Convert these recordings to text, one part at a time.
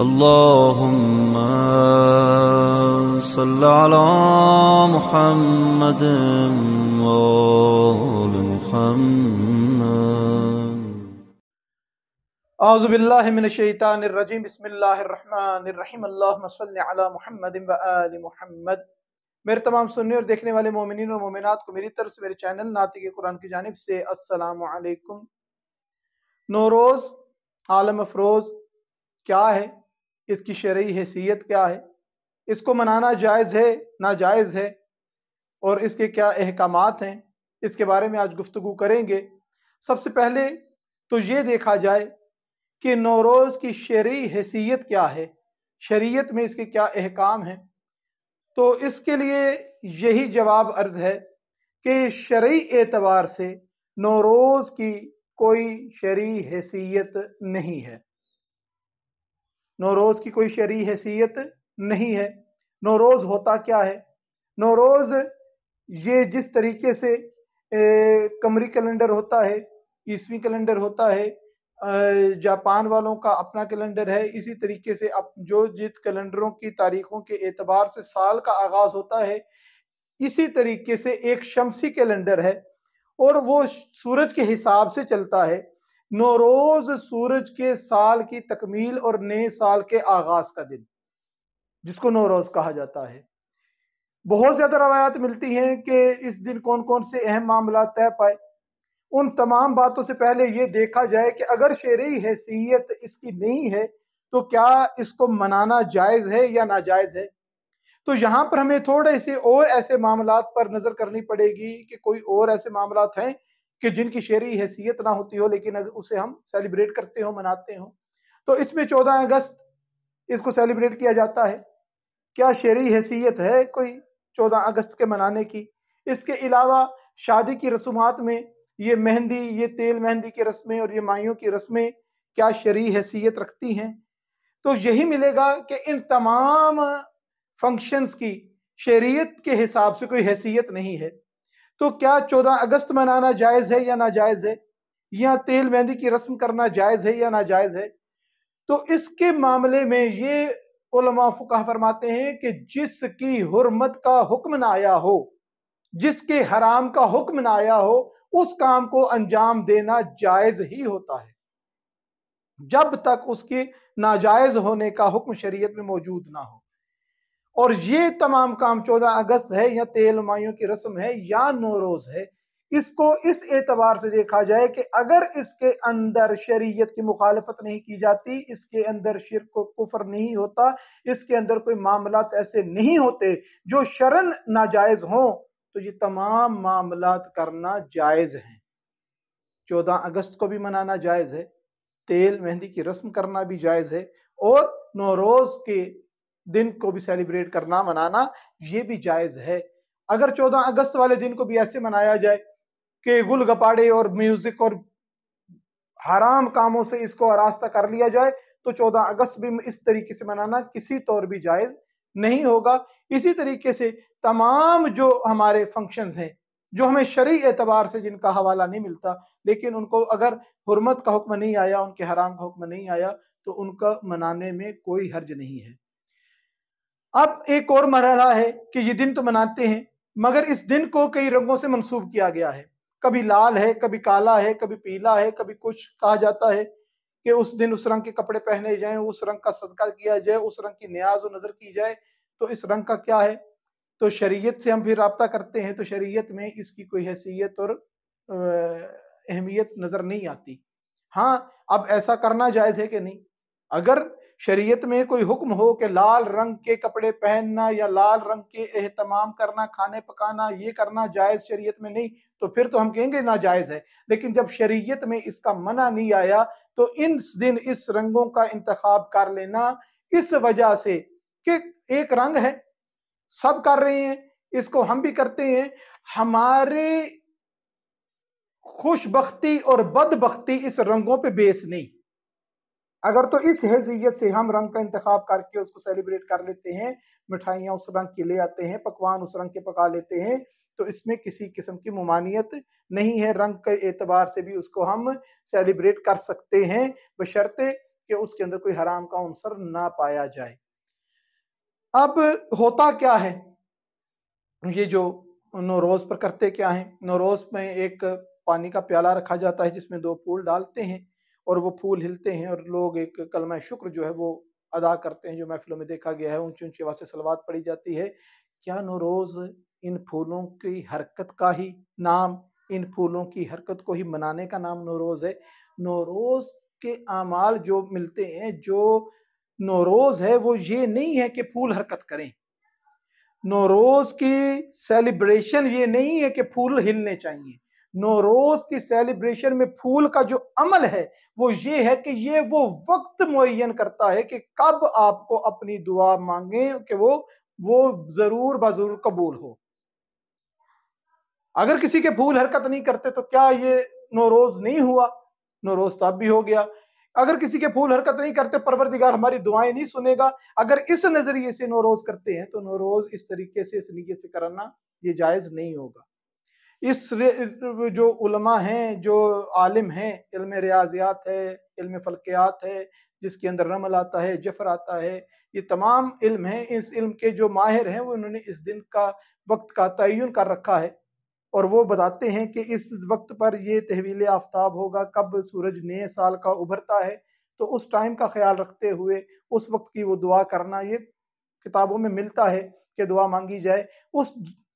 اللهم صل على محمد وآل محمد أعوذ بالله من الشيطان الرجيم بسم الله الرحمن الرحيم اللهم صل على محمد وآل محمد मेरे तमाम सुनने और देखने वाले मोमिन और मोमिनात को मेरी तरफ से मेरे चैनल नाते के कुरान की जानब से अस्सलाम वालेकुम नौरोज़ आलम अफरोज़ क्या है इसकी शर्य हैसीत क्या है इसको मनाना जायज़ है ना जायज़ है और इसके क्या अहकाम हैं इसके बारे में आज गुफ्तु करेंगे सबसे पहले तो ये देखा जाए कि नौरोज़ की शर्य हैसियत क्या है शरीयत में इसके क्या अहकाम हैं तो इसके लिए यही जवाब अर्ज है कि शर्य एतबार से नौरोज़ की कोई शरी हैसियत नहीं है नौरोज की कोई शरी हैसियत नहीं है नौरोज होता क्या है नौरोज ये जिस तरीके से ए, कमरी कैलेंडर होता है ईसवी कैलेंडर होता है जापान वालों का अपना कैलेंडर है इसी तरीके से अप जो जिस कैलेंडरों की तारीखों के एतबार से साल का आगाज होता है इसी तरीके से एक शमसी कैलेंडर है और वो सूरज के हिसाब से चलता है नौरोज सूरज के साल की तकमील और नए साल के आगाज का दिन जिसको नौरोज कहा जाता है बहुत ज्यादा रवायात मिलती हैं कि इस दिन कौन कौन से अहम मामला तय पाए उन तमाम बातों से पहले ये देखा जाए कि अगर शेरी हैसियत इसकी नहीं है तो क्या इसको मनाना जायज है या नाजायज है तो यहां पर हमें थोड़े से और ऐसे मामला पर नजर करनी पड़ेगी कि कोई और ऐसे मामला हैं कि जिनकी शेरी हैसियत ना होती हो लेकिन अगर उसे हम सेलिब्रेट करते हो मनाते हो तो इसमें चौदह अगस्त इसको सेलिब्रेट किया जाता है क्या शेरी हैसियत है कोई चौदह अगस्त के मनाने की इसके अलावा शादी की रसूमात में ये मेहंदी ये तेल मेहंदी की रस्में और ये माइयों की रस्में क्या शरी हैसियत रखती हैं तो यही मिलेगा कि इन तमाम फंक्शंस की शरीयत के हिसाब से कोई हैसियत नहीं है तो क्या चौदह अगस्त मनाना जायज है या नाजायज है या तेल मेहंदी की रस्म करना जायज है या नाजायज है तो इसके मामले में ये फुका फरमाते हैं कि जिसकी हरमत का हुक्म ना आया हो जिसके हराम का हुक्म ना आया हो उस काम को अंजाम देना जायज ही होता है जब तक उसके नाजायज होने का हुक्म शरीयत में मौजूद ना हो और ये तमाम काम चौदह अगस्त है या तेल माइयों की रस्म है या नोरोज है इसको इस एतबार से देखा जाए कि अगर इसके अंदर शरीयत की मुखालफत नहीं की जाती इसके अंदर शिर को कुफर नहीं होता इसके अंदर कोई मामला ऐसे नहीं होते जो शरण नाजायज हों तो ये तमाम मामला करना जायज़ हैं चौदह अगस्त को भी मनाना जायज़ है तेल मेहंदी की रस्म करना भी जायज़ है और नौरोज़ के दिन को भी सेलिब्रेट करना मनाना ये भी जायज़ है अगर 14 अगस्त वाले दिन को भी ऐसे मनाया जाए कि गुल गपाड़े और म्यूजिक और हराम कामों से इसको आरास्ता कर लिया जाए तो 14 अगस्त भी इस तरीके से मनाना किसी तौर भी जायज़ नहीं होगा इसी तरीके से तमाम जो हमारे फंक्शन हैं जो हमें शरी एतबार से जिनका हवाला नहीं मिलता लेकिन उनको अगर हरमत का हुक्म नहीं आया उनके हराम का हुक्म नहीं आया तो उनका मनाने में कोई हर्ज नहीं है अब एक और मरहला है कि ये दिन तो मनाते हैं मगर इस दिन को कई रंगों से मंसूब किया गया है कभी लाल है कभी काला है कभी पीला है कभी कुछ कहा जाता है कि उस दिन उस रंग के कपड़े पहने जाए उस रंग का सदका किया जाए उस रंग की न्याज और नजर की जाए तो इस रंग का क्या है तो शरीयत से हम फिर रबता करते हैं तो शरीयत में इसकी कोई हैसियत और अहमियत नज़र नहीं आती हाँ अब ऐसा करना जायज़ है कि नहीं अगर शरीयत में कोई हुक्म हो कि लाल रंग के कपड़े पहनना या लाल रंग के एहतमाम करना खाने पकाना ये करना जायज़ शरीयत में नहीं तो फिर तो हम कहेंगे नाजायज़ है लेकिन जब शरीयत में इसका मना नहीं आया तो इन दिन इस रंगों का इंतखब कर लेना इस वजह से कि एक रंग है सब कर रहे हैं इसको हम भी करते हैं हमारे खुशबख्ती और बदबख्ती इस रंगों पे बेस नहीं अगर तो इस हैसियत से हम रंग का इंतखब करके उसको सेलिब्रेट कर लेते हैं मिठाइयाँ उस रंग के ले आते हैं पकवान उस रंग के पका लेते हैं तो इसमें किसी किस्म की ममानियत नहीं है रंग के एतबार से भी उसको हम सेलिब्रेट कर सकते हैं बशर्ते कि उसके अंदर कोई हराम का अंसर ना पाया जाए अब होता क्या है ये जो नौरोज़ पर करते क्या है नौरोज़ में एक पानी का प्याला रखा जाता है जिसमें दो फूल डालते हैं और वो फूल हिलते हैं और लोग एक कलमा शुक्र जो है वो अदा करते हैं जो महफिलों में देखा गया है ऊंची ऊंची आवाज़ से सलवात पड़ी जाती है क्या नोरोज़ इन फूलों की हरकत का ही नाम इन फूलों की हरकत को ही मनाने का नाम नोरोज़ है नोरोज़ के अमाल जो मिलते हैं जो नोरोज़ है वो ये नहीं है कि फूल हरकत करें नोरोज़ की सेलिब्रेशन ये नहीं है कि फूल हिलने चाहिए नौरोज की सेलिब्रेशन में फूल का जो अमल है वो ये है कि ये वो वक्त मुन करता है कि कब आपको अपनी दुआ मांगे कि वो वो जरूर बरूर कबूल हो अगर किसी के फूल हरकत नहीं करते तो क्या ये नौरोज नहीं हुआ नौरोज तब भी हो गया अगर किसी के फूल हरकत नहीं करते परवरदिगार हमारी दुआएं नहीं सुनेगा अगर इस नजरिए से नौरोज करते हैं तो नौरोज इस तरीके से इस नीयत से कराना ये जायज नहीं होगा इस जो उलमा हैं जो आलिम हैं इल्म रियाजियात है इल्म फलकियात है जिसके अंदर रमल आता है जफर आता है ये तमाम इल्म है इस इल्म के जो माहिर हैं वो उन्होंने इस दिन का वक्त का तयन कर रखा है और वो बताते हैं कि इस वक्त पर ये तहवील आफ्ताब होगा कब सूरज नए साल का उभरता है तो उस टाइम का ख्याल रखते हुए उस वक्त की वो दुआ करना ये किताबों में मिलता है कि दुआ मांगी जाए उस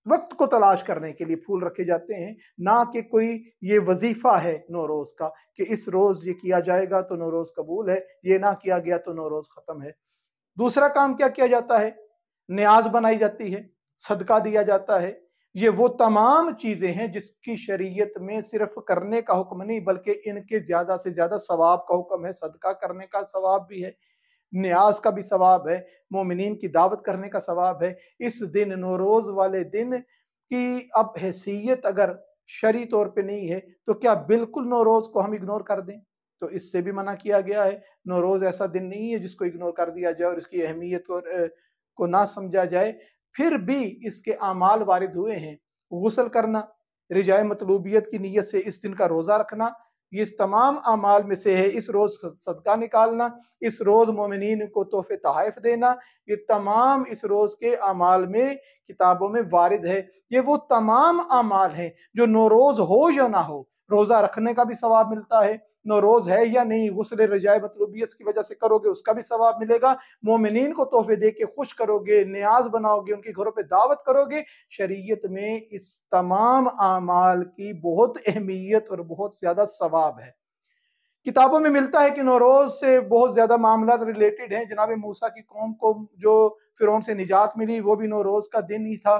वक्त को तलाश करने के लिए फूल रखे जाते हैं ना कि कोई ये वजीफा है नौरोज का कि इस रोज ये किया जाएगा तो नौरोज कबूल है ये ना किया गया तो नौरोज खत्म है दूसरा काम क्या किया जाता है न्याज बनाई जाती है सदका दिया जाता है ये वो तमाम चीजें हैं जिसकी शरीयत में सिर्फ करने का हुक्म नहीं बल्कि इनके ज्यादा से ज्यादा सवाब का हुक्म है सदका करने का सवाब भी है न्याज का भी सवाब है मोमिन की दावत करने का सवाब है इस दिन नोरोज वाले दिन की अब हैसियत अगर शरी तौर पे नहीं है तो क्या बिल्कुल नोरोज को हम इग्नोर कर दें तो इससे भी मना किया गया है नोरोज ऐसा दिन नहीं है जिसको इग्नोर कर दिया जाए और इसकी अहमियत को, को ना समझा जाए फिर भी इसके अमाल वारिद हुए हैं गसल करना रिजाय मतलूबियत की नीयत से इस दिन का रोज़ा रखना ये इस तमाम अमाल में से है इस रोज़ सदका निकालना इस रोज़ मोमिन को तोहफे तहफ़ देना ये तमाम इस रोज़ के अमाल में किताबों में वारद है ये वो तमाम अमाल है जो नोरोज़ हो या ना हो रोज़ा रखने का भी सवाब मिलता है नौरोज है या नहीं गसल रजाय मतलूबियत की वजह से करोगे उसका भी सवाब मिलेगा मोमिन को तोहफे दे के खुश करोगे न्याज बनाओगे उनके घरों पर दावत करोगे शरीय में इस तमाम आमाल की बहुत अहमियत और बहुत ज़्यादा सवाब है किताबों में मिलता है कि नौरोज से बहुत ज़्यादा मामला रिलेटेड है जनाब मूसा की कौम को जो फिर से निजात मिली वो भी नौरोज का दिन ही था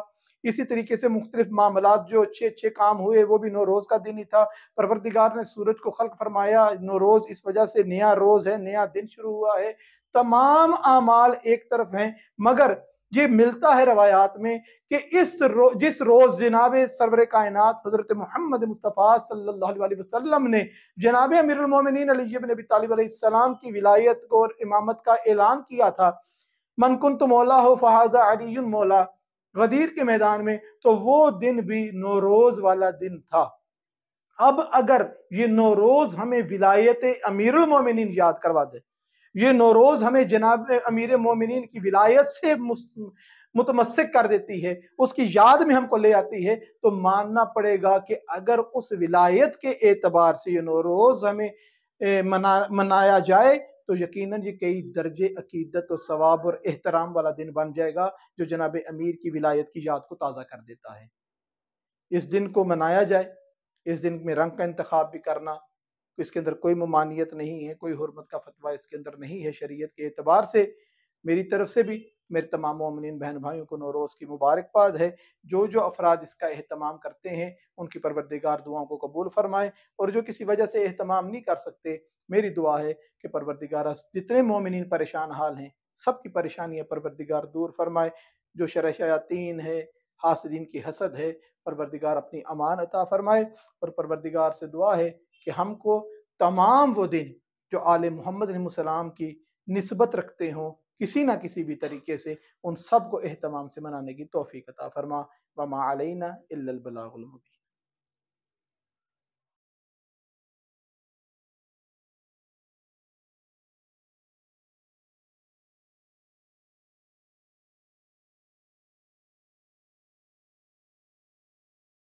इसी तरीके से मुख्तलिफ मामला जो अच्छे अच्छे काम हुए वो भी नौरोज़ का दिन ही था परवरदिगार ने सूरज को खल्क फरमाया नौरोज़ इस वजह से नया रोज़ है नया दिन शुरू हुआ है तमाम अमाल एक तरफ हैं मगर ये मिलता है रवायात में कि इस रो, जिस रोज जनाब सरवर कायनात हजरत मोहम्मद मुस्तफ़ा सल्लल्लाहु अलैहि वसल्लम ने जनाब अमीरमिन अली की विलायत को और इमामत का ऐलान किया था मनकुन तो मौला हो फहाजा अली मौला गदीर के मैदान में तो वो दिन भी नौरोज वाला दिन था अब अगर ये नौरोज हमें विलायत अमीरमिन याद करवा दे ये नौरोज हमें जनाब अमीर मोमिन की विलायत से मुतमसक कर देती है उसकी याद में हमको ले आती है तो मानना पड़ेगा कि अगर उस विलायत के एतबार से ये नौरोज हमें मना मनाया जाए तो यकीनन ये कई दर्जे अकीदत और सवाब और एहतराम वाला दिन बन जाएगा जो जनाब अमीर की विलायत की याद को ताज़ा कर देता है इस दिन को मनाया जाए इस दिन में रंग का इंतखब भी करना इसके अंदर कोई ममानियत नहीं है कोई हरमत का फतवा इसके अंदर नहीं है शरीय के अतबार से मेरी तरफ से भी मेरे तमाम ममिन बहन भाइयों को नौरोज़ की मुबारकबाद है जो जो अफराद इसका अहतमाम करते हैं उनकी परवरदिगार दुआओं को कबूल फरमाएं और जो किसी वजह से अहतमाम नहीं कर सकते मेरी दुआ है कि परवरदिगार जितने मोमिन परेशान हाल हैं सब की परेशानियाँ परवरदिगार दूर फरमाए जो शरशयातीन है हासदीन की हसद है परवरदिगार अपनी अमान अता फरमाए और परवरदिगार से दुआ है कि हमको तमाम वो दिन जो आल मोहम्मद सलाम की नस्बत रखते हों किसी ना किसी भी तरीके से उन सब को अहतमाम से मनाने की तोफ़ी कता फरमा वमा अलैना इल्लल बलागुल मुबीन